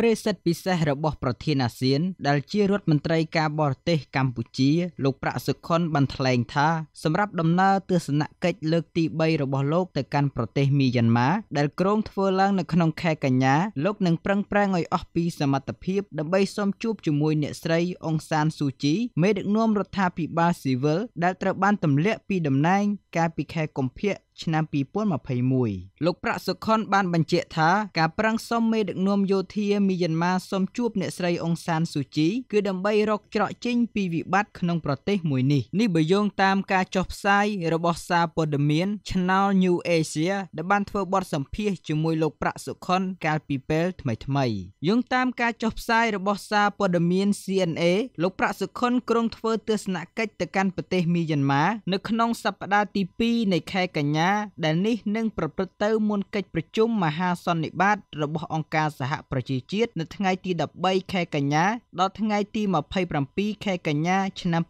ប្រិសិទ្ធពិសេសរបស់ប្រធានអាស៊ានដែលជារដ្ឋមន្ត្រីការបរទេសកម្ពុជាលោកប្រាក់សុខុនបានថ្លែងថា សម្រាប់ដំណើរទស្សនកិច្ចលើកទី3របស់លោកទៅកាន់ប្រទេសមីយ៉ាន់ម៉ាដែលគ្រោងធ្វើឡើងនៅក្នុងខែកញ្ញាលោកនឹងប្រឹងប្រែងឲ្យអស់ពីសមត្ថភាពដើម្បីសូមជួបជាមួយអ្នកស្រីអុងសានស៊ូជីមេដឹកនាំរដ្ឋាភិបាលស៊ីវិលដែលត្រូវបានទម្លាក់ពីតំណែងកាលពីខែកុម្ភៈឆ្នាំ2021លោកប្រាក់សុខុនបានបញ្ជាក់ថាការប្រឹងសុំមេដឹកនាំយោធាមីយ៉ាន់ម៉ាសុំជួបអ្នកស្រីអុងសានស៊ូជីគឺដើម្បីរកច្រកចេញ ពីវិបត្តិក្នុងប្រទេសមួយនេះនេះបើយោងតាម ការចុះផ្សាយរបស់សារព័ត៌មាន Channel New Asia ដែលបានធ្វើបទសម្ភាសន៍ជាមួយលោកប្រាក់សុខុន កាលពីពេលថ្មីៗយោងតាម ការចុះផ្សាយរបស់សារព័ត៌មាន CNA លោកប្រាក់សុខុនក្រុងធ្វើទស្សនកិច្ចទៅកាន់ប្រទេសមីយ៉ាន់ម៉ានៅក្នុងសប្តាហ៍ទី2នៃខែកញ្ញាណាដែលនេះនឹងប្រព្រឹត្តទៅមុនកិច្ចប្រជុំមហាសន្និបាតរបស់អង្គការសហប្រជាជាតិនៅថ្ងៃទី13ខែកញ្ញាដល់ថ្ងៃទី27ខែកញ្ញាឆ្នាំ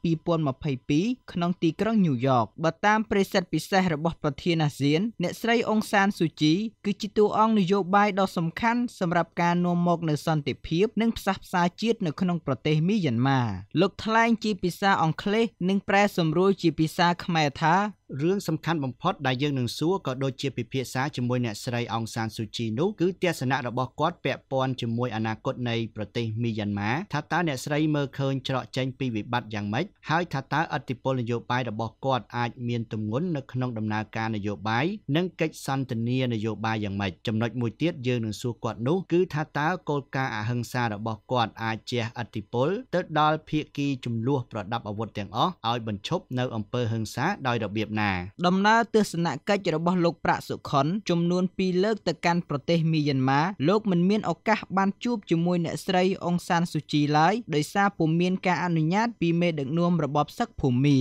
2022ក្នុងទីក្រុងញូវយ៉កបើតាមប្រិសិទ្ធពិសេសរបស់ប្រធានអាស៊ាន អ្នកស្រីអុងសានស៊ូជីគឺជាតួអង្គនយោបាយដ៏សំខាន់ សម្រាប់ការនាំមកនូវសន្តិភាពនិងផ្សះផ្សាជាតិនៅក្នុងប្រទេសមីយ៉ាន់ម៉ាលោកថ្លែងជាភាសាអង់គ្លេសនិងប្រែសម្រួលជាភាសាខ្មែរថារឿងសំខាន់បំផុតដែលយើងនឹងសួរក៏ដូចជាពិភាក្សាជាមួយអ្នកស្រីអងសានស៊ូជីនោះគឺទស្សនៈរបស់គាត់ពាក់ព័ន្ធជាមួយអនាគតនៃប្រទេសមីយ៉ាន់ម៉ាថាតើអ្នកស្រីមើលឃើញច្រកចេញពីវិបត្តិយ៉ាងម៉េចហើយថាតើអធិបុលនយោបាយរបស់គាត់អាចមានទម្ងន់នៅក្នុងដំណើរការនយោបាយនិងកិច្ចសន្ទនានយោបាយយ៉ាងម៉េចចំណុចមួយទៀតយើងនឹងសួរគាត់នោះគឺថាតើគោលការណ៍អហិង្សារបស់គាត់អាចជះអធិបុលទៅដល់ភាគីចំនួនប្រដាប់អាវុធទាំងអស់ឲ្យបញ្ឈប់នៅអំពើហិង្សាដោយរបៀបណាដំណើរទស្សនកិច្ចរបស់លោកប្រាក់សុខុនចំនួន2លើកទៅកាន់ប្រទេសមីយ៉ាន់ម៉ាលោកមិនមានឱកាសបានជួបជាមួយអ្នកស្រីអុងសានស៊ូជីឡើយដោយសារពុំមានការអនុញ្ញាត ពីមេដឹកនាំរបបសឹកភូមា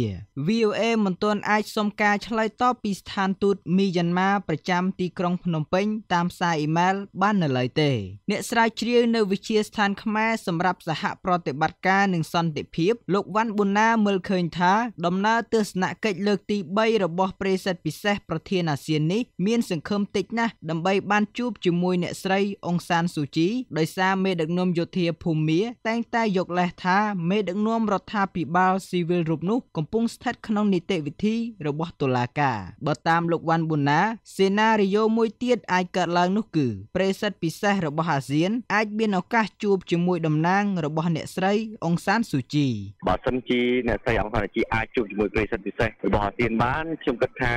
VOA មិនទាន់អាចសុំការឆ្លើយតបពីស្ថានទូតមីយ៉ាន់ម៉ាប្រចាំទីក្រុងភ្នំពេញ តាមសារអ៊ីមែលបាននៅឡើយទេ អ្នកស្រាវជ្រាវនៅវិទ្យាស្ថានខ្មែរសម្រាប់សហប្រតិបត្តិការនិងសន្តិភាពលោកវ៉ាន់ប៊ូណាមើលឃើញថា ដំណើរទស្សនកិច្ចលើកទី3 3របស់ប្រេសិតពិសេសប្រធានអាស៊ាននេះមានសង្ឃឹមតិចណាស់ដើម្បីបានជួបជាមួយអ្នកស្រីអុងសានស៊ូជីដោយសារមេដឹកនាំយោធាភូមាតែងតែយកលេសថាមេដឹកនាំរដ្ឋាភិបាលស៊ីវិលរូបនោះកំពុងស្ថិតក្នុងនីតិវិធីរបស់តុលាការបើតាមលោកវ៉ាន់ប៊ូណាសេណារីយ៉ូមួយទៀតអាចកើតឡើងនោះគឺប្រេសិតពិសេសរបស់អាស៊ានអាចមានឱកាសជួបជាមួយតំណាងរបស់អ្នកស្រីអុងសានស៊ូជីបើសិនជាអ្នកស្រីអុងសានស៊ូជីអាចជួបជាមួយប្រេសិតពិសេសរបស់អាស៊ានបានបានខ្ញុំគិតថា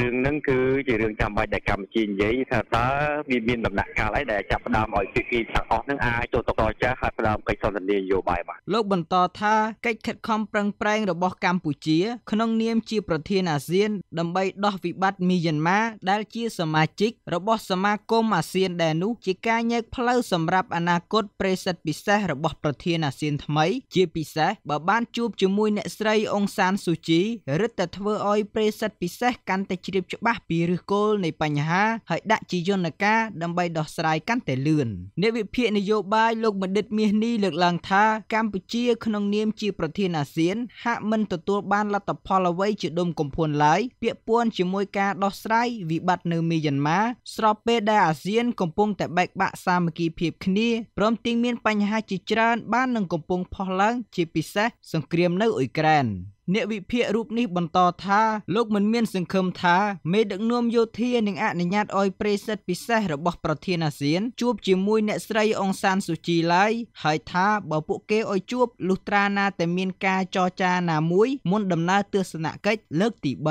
រឿងហ្នឹងគឺជារឿងចាំបាច់ដែលកម្ពុជានិយាយថាតើវាមានដំណាក់កាលអីដែលចាប់ផ្ដើមឲ្យភាគីទាំងអស់ហ្នឹងអាចចូលទៅតចាស់ហើយផ្ដើមកិច្ចសន្ទនានយោបាយបាទលោកបន្តថាកិច្ចខិតខំប្រឹងប្រែងរបស់កម្ពុជា ក្នុងនាមជាប្រធានអាស៊ាន ដើម្បី ដោះវិបត្តិមីយ៉ាន់ម៉ាដែលជាសមាជិករបស់សមាគមអាស៊ាន ដែលនោះជាការញែកផ្លូវសម្រាប់អនាគតប្រេសិតពិសេសរបស់ប្រធានអាស៊ានថ្មី ជាពិសេសបើបានជួបជាមួយអ្នកស្រីអុងសានស៊ូជីរឹតតែធ្វើឲ្យប្រេសិតពិសេសកាន់តែជ្រាបច្បាស់ពីឫសគល់នៃបញ្ហាហើយដាក់ជាយន្តការដើម្បីដោះស្រាយកាន់តែលឿនអ្នកវិភាគនយោបាយលោកបណ្ឌិតមាសនេះលើកឡើងថាកម្ពុជាក្នុងនាមជាប្រធានអាស៊ាន ហាក់មិនទទួលបានលទ្ធផលអ្វីជាដុំកំភួនឡើយពាក់ព័ន្ធជាមួយការដោះស្រាយវិបត្តិនៅមីយ៉ាន់ម៉ាស្របពេលដែលអាស៊ានកំពុងតែបែកបាក់សាមគ្គីភាពគ្នាព្រមទាំងមានបញ្ហាជាច្រើនបាននឹងកំពុងផុសឡើងជាពិសេសសង្គ្រាមនៅអ៊ុយក្រែនអ្នកវិភាគរូបនេះបន្តថាលោកមិនមានសង្ឃឹមថាមេដឹកនាំយោធានឹងអនុញ្ញាតឲ្យប្រេសិតពិសេសរបស់ប្រធានអាស៊ាន ជួបជាមួយអ្នកស្រីអង្សានស៊ូជីឡើយហើយថាបើពួកគេឲ្យជួបលុះត្រាណាតែមានការចរចាណាមួយ មុនដំណើរទស្សនកិច្ចលើកទី3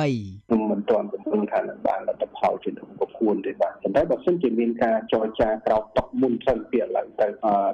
ខ្ញុំមិនទាន់រំពឹងថានឹងបានលទ្ធផលជាដំបូងគួរទេបាទប៉ុន្តែបើសិនជាមានការចរចាក្រោកតុកមុនទៅពីឥឡូវទៅ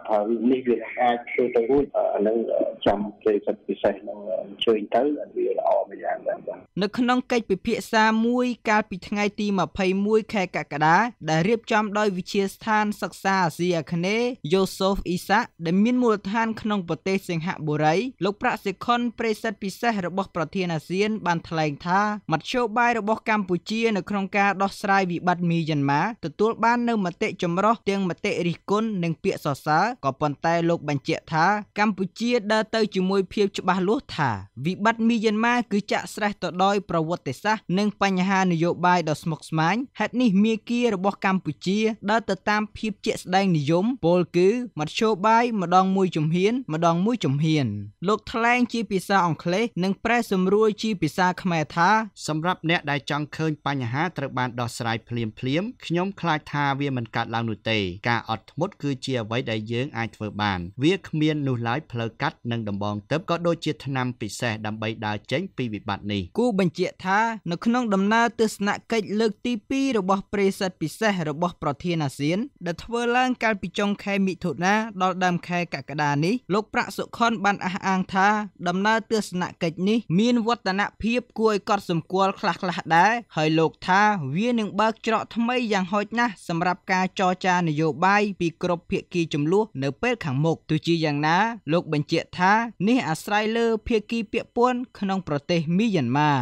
ថារឿងនេះវាអាចធ្វើទៅរួចនឹងចាំពេលសិទ្ធិពិសេសនឹងអញ្ជើញទៅវាល្អម្យ៉ាងដែរនៅក្នុងកិច្ចពិភាក្សាមួយកាលពីថ្ងៃទី21ខែកក្កដាដែលរៀបចំដោយវិទ្យាស្ថានសិក្សាអាស៊ីអាគ្នេយ៍យូសូហ្វអ៊ីសាដែលមានមូលដ្ឋានក្នុងប្រទេសសិង្ហបុរីលោកប្រាក់សិខុនប្រេសិតពិសេសរបស់ប្រធានអាស៊ានបានថ្លែងថាមធ្យោបាយរបស់កម្ពុជានៅក្នុងការដោះស្រាយវិបត្តិមីយ៉ាន់ម៉ាទទួលបាននៅមតិចម្រុះទាំងមតិរិះគន់និងពាក្យសរសើរក៏ប៉ុន្តែលោកបញ្ជាក់ថាកម្ពុជាដើរទៅជាមួយភាពច្បាស់លាស់ថាវិបត្តិមីយ៉ាន់ម៉ាគឺចាក់ស្រេះទៅដល់ដោយប្រវត្តិសាស្ត្រនិងបញ្ហានយោបាយដ៏ស្មុគស្មាញហេតុនេះមេគីរបស់កម្ពុជាដើរទៅតាមភាពជាក់ស្ដែងនិយមពលគឺមធ្យោបាយម្ដងមួយជំហាន ម្ដងមួយជំហានលោកថ្លែងជាភាសាអង់គ្លេសនិងប្រែសម្រួលជាភាសាខ្មែរថា សម្រាប់អ្នកដែលចង់ឃើញបញ្ហាត្រូវបានដោះស្រាយភ្លាមភ្លាមខ្ញុំខ្លាចថាវាមិនកើតឡើងនោះទេការអត់ធ្មត់គឺជាអ្វីដែលយើងអាចធ្វើបាន វាគ្មាននោះឡើយផ្លូវកាត់និងដំបងទិព្វក៏ដូចជាថ្នាំពិសេសដើម្បីដើរចេញពីវិបត្តិនេះគូបញ្ជាក់ថានៅក្នុងដំណើរទស្សនកិច្ចលើកទី2របស់ប្រេសិត ពិសេសរបស់ប្រធានអាស៊ានដែលធ្វើឡើងកាលពីចុងខែមិថុនាដល់ដើមខែកក្កដានេះលោកប្រាក់សុខុនបានអះអាងថាដំណើរទស្សនកិច្ចនេះមានវឌ្ឍនភាពគួរឲ្យកត់សម្គាល់ខ្លះៗដែរហើយលោកថាវានឹងបើកច្រកថ្មីយ៉ាងហោចណាស់សម្រាប់ការចរចានយោបាយពីគ្រប់ភាគីចំនួននៅ ពេលខាងមុខទោះជាយ៉ាងណាលោកបញ្ជាក់ថា នេះអាស្រ័យលើភាគីពាក់ព័ន្ធក្នុងប្រទេសមីយ៉ាន់ម៉ា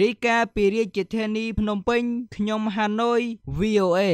រាយការណ៍ពីរាជធានីភ្នំពេញខ្ញុំហាណូយ VOA